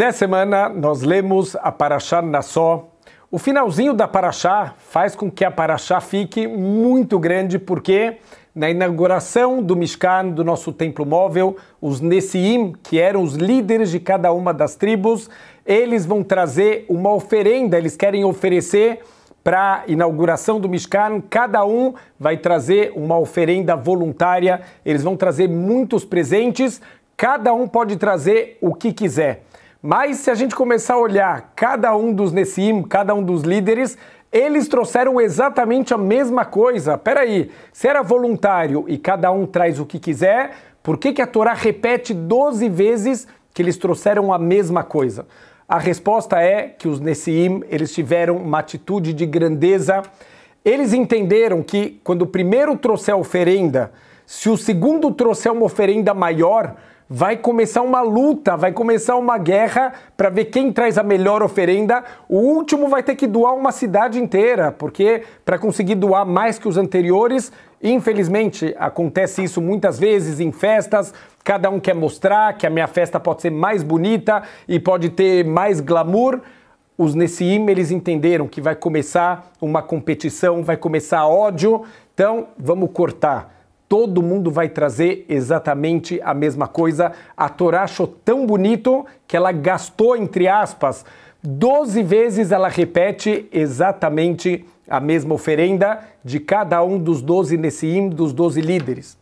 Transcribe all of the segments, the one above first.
Nessa semana, nós lemos a na Nassó. O finalzinho da Parashá faz com que a Parashá fique muito grande, porque na inauguração do Mishkan, do nosso templo móvel, os Nessiim, que eram os líderes de cada uma das tribos, eles vão trazer uma oferenda, eles querem oferecer para a inauguração do Mishkan, cada um vai trazer uma oferenda voluntária, eles vão trazer muitos presentes, cada um pode trazer o que quiser. Mas se a gente começar a olhar cada um dos Nessim, cada um dos líderes, eles trouxeram exatamente a mesma coisa. Peraí, se era voluntário e cada um traz o que quiser, por que, que a Torá repete 12 vezes que eles trouxeram a mesma coisa? A resposta é que os Nessim, eles tiveram uma atitude de grandeza. Eles entenderam que quando o primeiro trouxer a oferenda, se o segundo trouxer uma oferenda maior, vai começar uma luta, vai começar uma guerra para ver quem traz a melhor oferenda. O último vai ter que doar uma cidade inteira, porque para conseguir doar mais que os anteriores, infelizmente acontece isso muitas vezes em festas. Cada um quer mostrar que a minha festa pode ser mais bonita e pode ter mais glamour os Nessim eles entenderam que vai começar uma competição, vai começar ódio, então vamos cortar todo mundo vai trazer exatamente a mesma coisa. A Torá achou tão bonito que ela gastou, entre aspas, 12 vezes ela repete exatamente a mesma oferenda de cada um dos 12 Nessim, dos 12 líderes.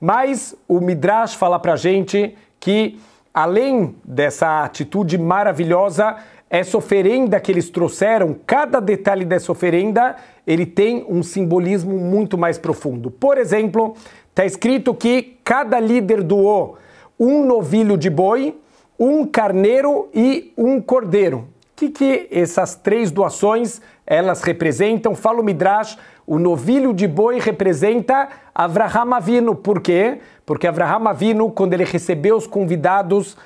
Mas o Midrash fala pra gente que, além dessa atitude maravilhosa, essa oferenda que eles trouxeram, cada detalhe dessa oferenda, ele tem um simbolismo muito mais profundo. Por exemplo, Está escrito que cada líder doou um novilho de boi, um carneiro e um cordeiro. O que, que essas três doações elas representam? Fala o Midrash, o novilho de boi representa Avraham Avino. Por quê? Porque Avraham Avino, quando ele recebeu os convidados,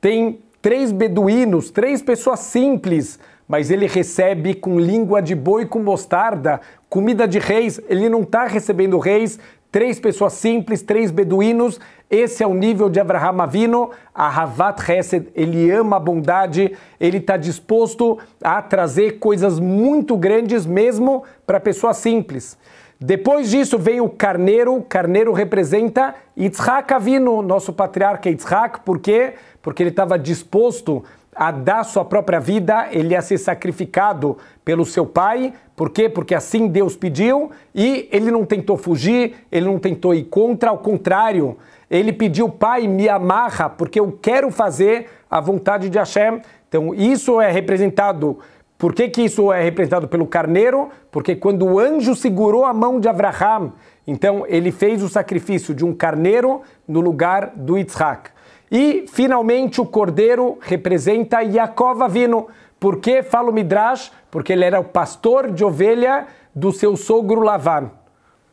tem três beduínos, três pessoas simples, mas ele recebe com língua de boi com mostarda, comida de reis. Ele não está recebendo reis, Três pessoas simples, três beduínos. Esse é o nível de Abraham Avino. A Havat Hesed, ele ama a bondade, ele está disposto a trazer coisas muito grandes mesmo para pessoas simples. Depois disso vem o carneiro. carneiro representa Yitzhak Avino, nosso patriarca Yitzhak. Por quê? Porque ele estava disposto a a dar sua própria vida, ele ia ser sacrificado pelo seu pai. Por quê? Porque assim Deus pediu e ele não tentou fugir, ele não tentou ir contra, ao contrário, ele pediu, pai, me amarra, porque eu quero fazer a vontade de Hashem. Então, isso é representado. Por que, que isso é representado pelo carneiro? Porque quando o anjo segurou a mão de Abraham, então ele fez o sacrifício de um carneiro no lugar do Yitzhak. E, finalmente, o cordeiro representa Yaakov Avino. Por que fala o Midrash? Porque ele era o pastor de ovelha do seu sogro Lavan.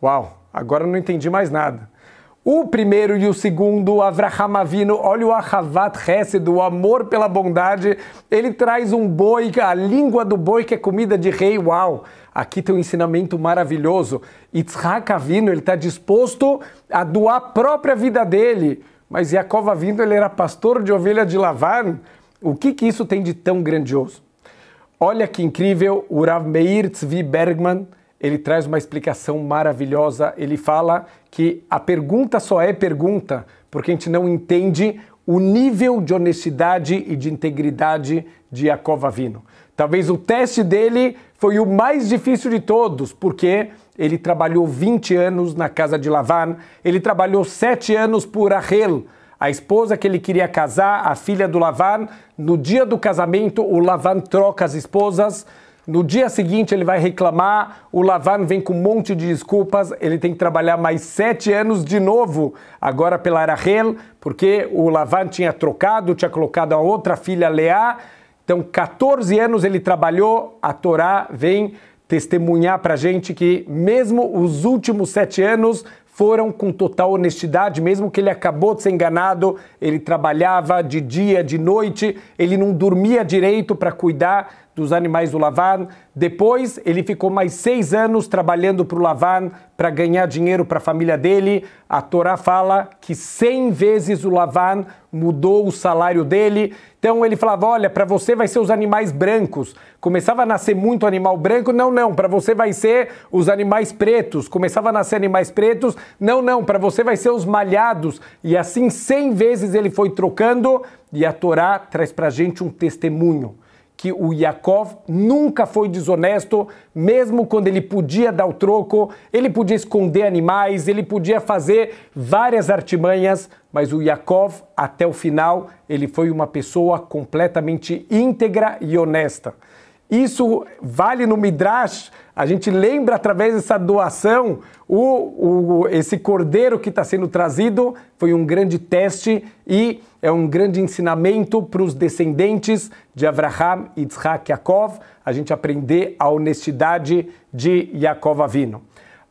Uau, agora não entendi mais nada. O primeiro e o segundo, Avraham Avino, olha o Ahavat Hesed, o amor pela bondade. Ele traz um boi, a língua do boi que é comida de rei. Uau! Aqui tem um ensinamento maravilhoso. Yitzhak Avino, ele está disposto a doar a própria vida dele mas Jacova vindo, ele era pastor de ovelha de Lavar. O que, que isso tem de tão grandioso? Olha que incrível, o Rav Meir Tzvi Bergman, ele traz uma explicação maravilhosa. Ele fala que a pergunta só é pergunta porque a gente não entende o nível de honestidade e de integridade de Jacova Vino. Talvez o teste dele foi o mais difícil de todos, porque ele trabalhou 20 anos na casa de Lavan, ele trabalhou 7 anos por Rahel, a esposa que ele queria casar, a filha do Lavan. No dia do casamento, o Lavan troca as esposas. No dia seguinte, ele vai reclamar. O Lavan vem com um monte de desculpas. Ele tem que trabalhar mais sete anos de novo, agora pela Rahel, porque o Lavan tinha trocado, tinha colocado a outra filha, Leá. Então, 14 anos ele trabalhou. A Torá vem testemunhar para gente que, mesmo os últimos sete anos, foram com total honestidade, mesmo que ele acabou de ser enganado, ele trabalhava de dia, de noite, ele não dormia direito para cuidar dos animais do Lavan. Depois, ele ficou mais seis anos trabalhando para o Lavan para ganhar dinheiro para a família dele. A Torá fala que cem vezes o Lavan mudou o salário dele. Então ele falava: Olha, para você vai ser os animais brancos. Começava a nascer muito animal branco. Não, não, para você vai ser os animais pretos. Começava a nascer animais pretos. Não, não, para você vai ser os malhados. E assim, cem vezes ele foi trocando. E a Torá traz para gente um testemunho que o Yakov nunca foi desonesto, mesmo quando ele podia dar o troco, ele podia esconder animais, ele podia fazer várias artimanhas, mas o Yakov, até o final, ele foi uma pessoa completamente íntegra e honesta. Isso vale no Midrash. A gente lembra através dessa doação o, o esse cordeiro que está sendo trazido foi um grande teste e é um grande ensinamento para os descendentes de Avraham, Yitzhak, Yaakov. A gente aprender a honestidade de Yaakov Avino.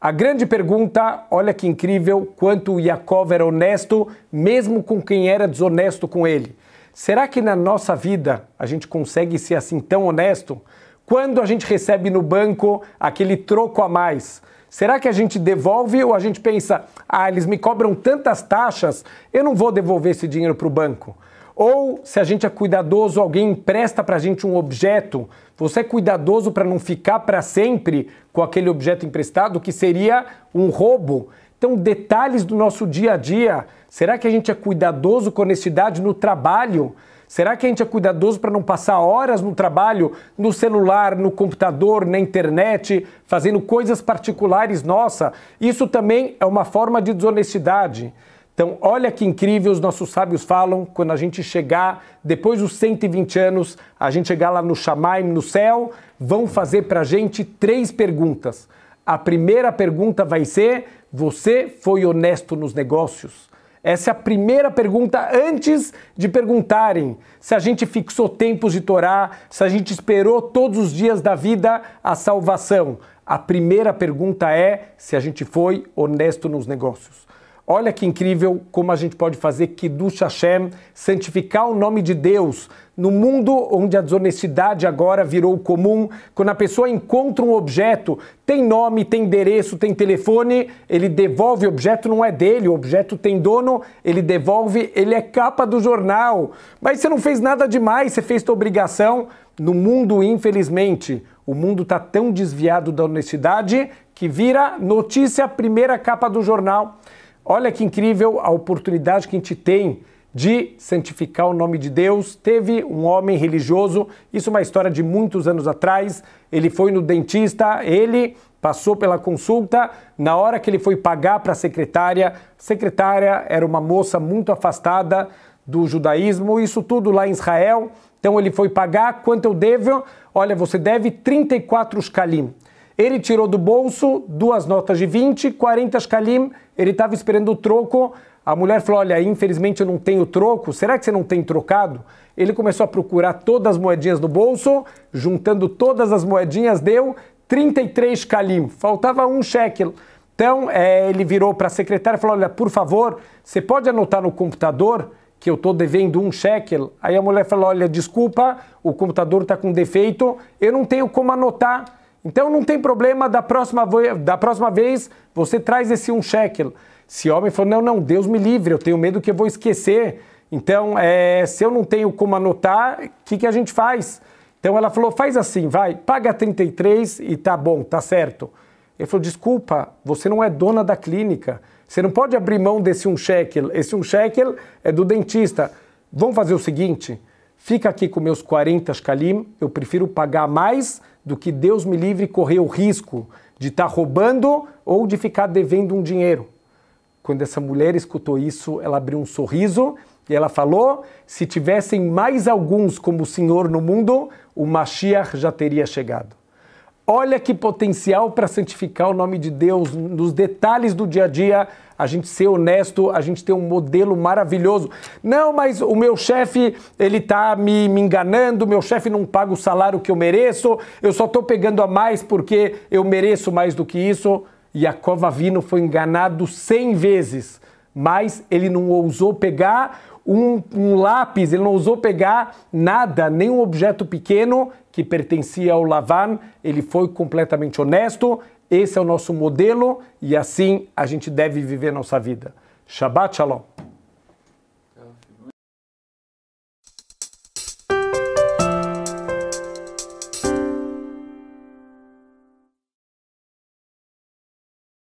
A grande pergunta, olha que incrível, quanto Yaakov era honesto, mesmo com quem era desonesto com ele. Será que na nossa vida a gente consegue ser assim tão honesto? Quando a gente recebe no banco aquele troco a mais, será que a gente devolve ou a gente pensa, ah, eles me cobram tantas taxas, eu não vou devolver esse dinheiro para o banco? Ou se a gente é cuidadoso, alguém empresta para a gente um objeto, você é cuidadoso para não ficar para sempre com aquele objeto emprestado, que seria um roubo? Então, detalhes do nosso dia a dia. Será que a gente é cuidadoso com honestidade no trabalho? Será que a gente é cuidadoso para não passar horas no trabalho, no celular, no computador, na internet, fazendo coisas particulares nossa? Isso também é uma forma de desonestidade. Então, olha que incrível os nossos sábios falam quando a gente chegar, depois dos 120 anos, a gente chegar lá no Shamaim, no céu, vão fazer para a gente três perguntas a primeira pergunta vai ser: você foi honesto nos negócios? Essa é a primeira pergunta antes de perguntarem se a gente fixou tempos de Torá, se a gente esperou todos os dias da vida a salvação. A primeira pergunta é se a gente foi honesto nos negócios. Olha que incrível como a gente pode fazer do Hashem, santificar o nome de Deus no mundo onde a desonestidade agora virou comum. Quando a pessoa encontra um objeto, tem nome, tem endereço, tem telefone, ele devolve, o objeto não é dele, o objeto tem dono, ele devolve, ele é capa do jornal. Mas você não fez nada demais, você fez sua obrigação. No mundo, infelizmente, o mundo está tão desviado da honestidade que vira notícia primeira capa do jornal. Olha que incrível a oportunidade que a gente tem de santificar o nome de Deus. Teve um homem religioso, isso é uma história de muitos anos atrás. Ele foi no dentista, ele passou pela consulta. Na hora que ele foi pagar para a secretária, secretária era uma moça muito afastada do judaísmo, isso tudo lá em Israel. Então ele foi pagar, quanto eu devo? Olha, você deve 34 shkalim. Ele tirou do bolso duas notas de 20, 40 shkalim. Ele estava esperando o troco. A mulher falou: Olha, infelizmente eu não tenho troco. Será que você não tem trocado? Ele começou a procurar todas as moedinhas no bolso, juntando todas as moedinhas, deu 33 shkalim. Faltava um shekel. Então é, ele virou para a secretária e falou: Olha, por favor, você pode anotar no computador que eu estou devendo um shekel? Aí a mulher falou: Olha, desculpa, o computador está com defeito, eu não tenho como anotar. Então não tem problema da próxima, da próxima vez você traz esse um shekel. Se homem falou, não, não, Deus me livre, eu tenho medo que eu vou esquecer. Então, é, se eu não tenho como anotar, o que, que a gente faz? Então ela falou, faz assim, vai, paga 33 e tá bom, tá certo. Ele falou, desculpa, você não é dona da clínica, você não pode abrir mão desse um shekel, esse um shekel é do dentista. Vamos fazer o seguinte, fica aqui com meus 40 shkalim, eu prefiro pagar mais do que Deus me livre correr o risco de estar tá roubando ou de ficar devendo um dinheiro. Quando essa mulher escutou isso, ela abriu um sorriso e ela falou: se tivessem mais alguns como o Senhor no mundo, o Mashiach já teria chegado. Olha que potencial para santificar o nome de Deus nos detalhes do dia a dia, a gente ser honesto, a gente ter um modelo maravilhoso. Não, mas o meu chefe, ele tá me, me enganando, meu chefe não paga o salário que eu mereço, eu só estou pegando a mais porque eu mereço mais do que isso. E a Covavino foi enganado 100 vezes, mas ele não ousou pegar um, um lápis, ele não ousou pegar nada, nenhum objeto pequeno que pertencia ao Lavan, ele foi completamente honesto. Esse é o nosso modelo e assim a gente deve viver nossa vida. Shabbat Shalom.